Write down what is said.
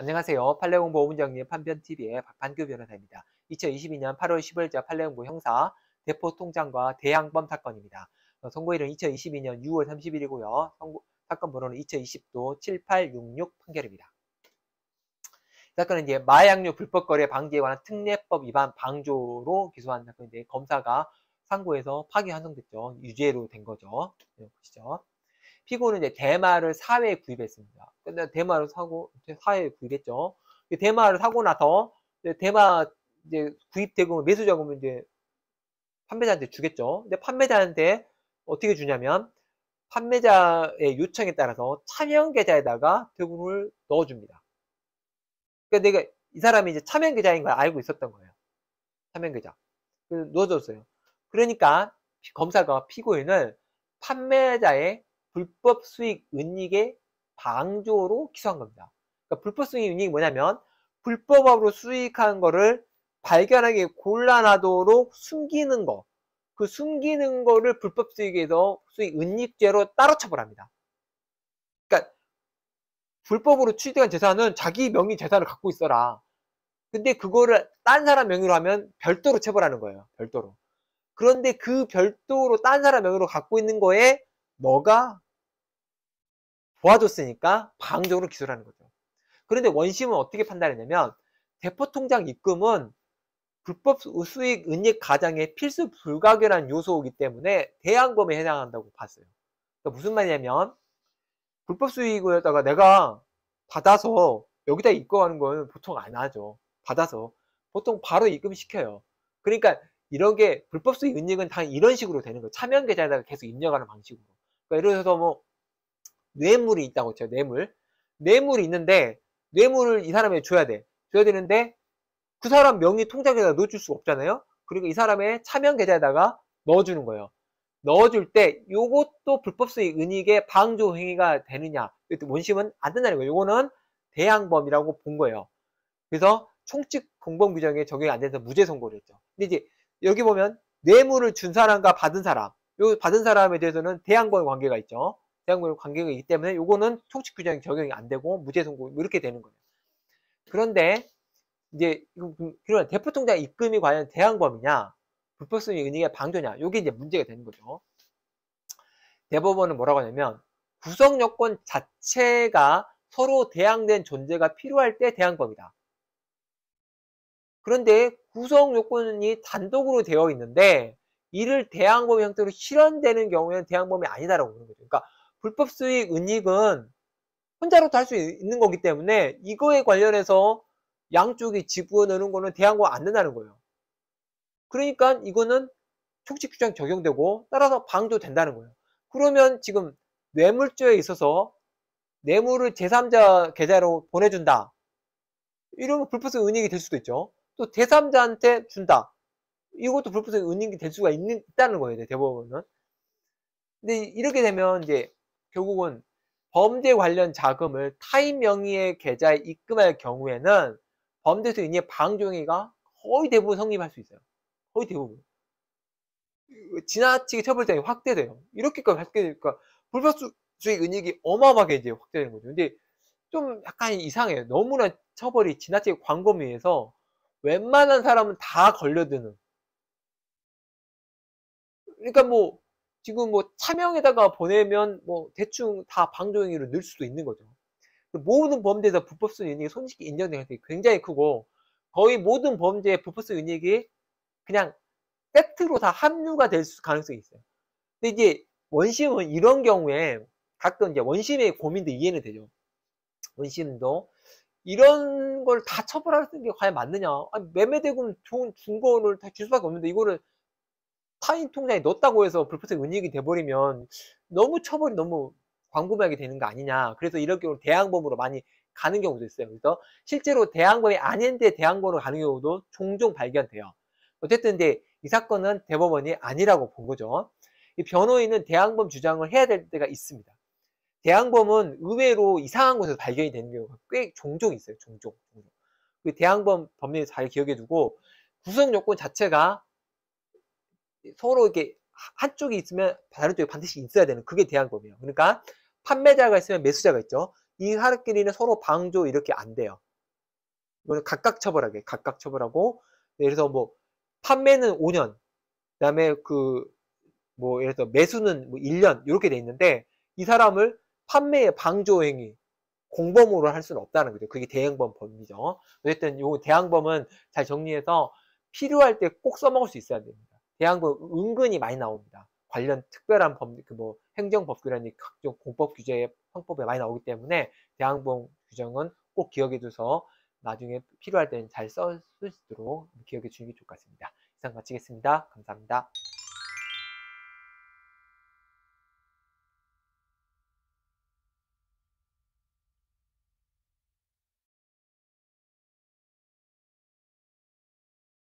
안녕하세요. 팔레옹보 오문장님 판변TV의 박판규 변호사입니다. 2022년 8월 1 0일자 팔레옹보 형사 대포통장과 대양범 사건입니다. 어, 선고일은 2022년 6월 30일이고요. 선고, 사건 번호는 2020도 7866 판결입니다. 사건은 이제 마약류 불법 거래 방지에 관한 특례법 위반 방조로 기소한 사건인데 검사가 상고에서 파기 환송됐죠. 유죄로 된 거죠. 네, 보시죠. 피고는 이제 대마를 사회에 구입했습니다. 근데 그러니까 대마를 사고 사회에 구입했죠. 그 대마를 사고 나서 이제 대마 이제 구입 대금을 매수 자금을 이제 판매자한테 주겠죠. 근데 판매자한테 어떻게 주냐면 판매자의 요청에 따라서 차명 계좌에다가 대금을 넣어줍니다. 그러니까 내가 이 사람이 이제 차명 계좌인 걸 알고 있었던 거예요. 차명 계좌. 그래서 넣어줬어요. 그러니까 검사가 피고인을 판매자의 불법 수익 은닉의 방조로 기소한 겁니다. 그러니까 불법 수익 은닉이 뭐냐면 불법으로 수익한 거를 발견하기 곤란하도록 숨기는 거. 그 숨기는 거를 불법 수익에서 수익 은닉죄로 따로 처벌합니다. 그러니까 불법으로 취득한 재산은 자기 명의 재산을 갖고 있어라. 근데 그거를 딴 사람 명의로 하면 별도로 처벌하는 거예요. 별도로. 그런데 그 별도로 딴 사람 명의로 갖고 있는 거에 뭐가 도와줬으니까 방적으로 기소하는 거죠. 그런데 원심은 어떻게 판단했냐면 대포통장 입금은 불법 수익 은닉 가장의 필수 불가결한 요소이기 때문에 대항범에 해당한다고 봤어요. 그러니까 무슨 말이냐면 불법 수익을다가 내가 받아서 여기다 입금하는 거는 보통 안 하죠. 받아서 보통 바로 입금시켜요. 그러니까 이런 게 불법 수익 은닉은 다 이런 식으로 되는 거예요. 차명 계좌에다가 계속 입력하는 방식으로. 그러니까 예를 들어서 뭐 뇌물이 있다고 했죠. 뇌물. 뇌물이 있는데 뇌물을 이 사람에게 줘야 돼. 줘야 되는데 그 사람 명의 통장에다 넣어줄 수가 없잖아요. 그리고 이 사람의 차명 계좌에다가 넣어주는 거예요. 넣어줄 때 이것도 불법수익 은익의 방조 행위가 되느냐. 원심은 안 된다는 거예요. 이거는 대항범이라고 본 거예요. 그래서 총칙 공범 규정에 적용이 안 돼서 무죄 선고를 했죠. 근데 이제 여기 보면 뇌물을 준 사람과 받은 사람, 요 받은 사람에 대해서는 대항범의 관계가 있죠. 대한민국 관계가 있기 때문에 요거는 총칙 규정이 적용이 안 되고 무죄 선고 뭐 이렇게 되는 거예요. 그런데 이제 그러면 대포통장 입금이 과연 대항범이냐 불법성의 은닉의 방조냐 요게 이제 문제가 되는 거죠. 대법원은 뭐라고 하냐면 구성 요건 자체가 서로 대항된 존재가 필요할 때 대항범이다. 그런데 구성 요건이 단독으로 되어 있는데 이를 대항범 형태로 실현되는 경우에는 대항범이 아니다라고 보는 거죠. 그러니까 불법 수익 은닉은 혼자로도 할 수 있는 거기 때문에 이거에 관련해서 양쪽이 집어넣는 거는 대항과 안 된다는 거예요. 그러니까 이거는 총칙 규정 적용되고 따라서 방조 된다는 거예요. 그러면 지금 뇌물죄에 있어서 뇌물을 제3자 계좌로 보내준다. 이러면 불법성 은닉이 될 수도 있죠. 또 제3자한테 준다. 이것도 불법성 은닉이 될 수가 있는, 있다는 거예요. 대법원은. 근데 이렇게 되면 이제 결국은 범죄 관련 자금을 타인 명의의 계좌에 입금할 경우에는 범죄수 인의 방종행위가 거의 대부분 성립할 수 있어요. 거의 대부분. 그 지나치게 처벌장이 확대돼요. 이렇게까지 확대되니까 불법수익 은익이 어마어마하게 이제 확대되는 거죠. 근데 좀 약간 이상해요. 너무나 처벌이 지나치게 광범위해서 웬만한 사람은 다 걸려드는. 그러니까 뭐 지금 뭐 차명에다가 보내면 뭐 대충 다 방조행위로 넣을 수도 있는 거죠. 모든 범죄에서 불법성 윤익이 손쉽게 인정되는 가능성이 굉장히 크고 거의 모든 범죄의 불법성 윤익이 그냥 세트로 다 합류가 될 가능성이 있어요. 근데 이제 원심은 이런 경우에 가끔 이제 원심의 고민도 이해는 되죠. 원심도 이런 걸 다 처벌할 수 있는 게 과연 맞느냐. 아니, 매매대금 좋은 중거를다 줄 수밖에 없는데 이거를 타인 통장에 넣었다고 해서 불법적 은닉이 돼버리면 너무 처벌이 너무 광범위하게 되는 거 아니냐. 그래서 이런 경우 대항범으로 많이 가는 경우도 있어요. 그래서 실제로 대항범이 아닌데 대항범으로 가는 경우도 종종 발견돼요. 어쨌든 이제 이 사건은 대법원이 아니라고 본 거죠. 이 변호인은 대항범 주장을 해야 될 때가 있습니다. 대항범은 의외로 이상한 곳에서 발견이 되는 경우가 꽤 종종 있어요. 종종. 그 대항범 법리를 잘 기억해 두고 구성 요건 자체가 서로 이렇게 한쪽이 있으면 다른 쪽에 반드시 있어야 되는 그게 대항법이에요. 그러니까 판매자가 있으면 매수자가 있죠. 이사락끼리는 서로 방조 이렇게 안 돼요. 이거는 각각 처벌하게 각각 처벌하고 네, 예를 들어서 뭐 판매는 5년 그다음에 그뭐 예를 들어 매수는 뭐 1년 이렇게 돼 있는데 이 사람을 판매의 방조 행위 공범으로 할 수는 없다는 거죠. 그게 대항범 범위죠. 어쨌든 요 대항범은 잘 정리해서 필요할 때 꼭 써먹을 수 있어야 됩니다. 대항부 은근히 많이 나옵니다. 관련 특별한 법, 그 뭐 행정법규라는 각종 공법 규제의 형법에 많이 나오기 때문에 대항부 규정은 꼭 기억해 두서 나중에 필요할 때는 잘쓸수 있도록 기억해 주는 게 좋을 것 같습니다. 이상 마치겠습니다. 감사합니다.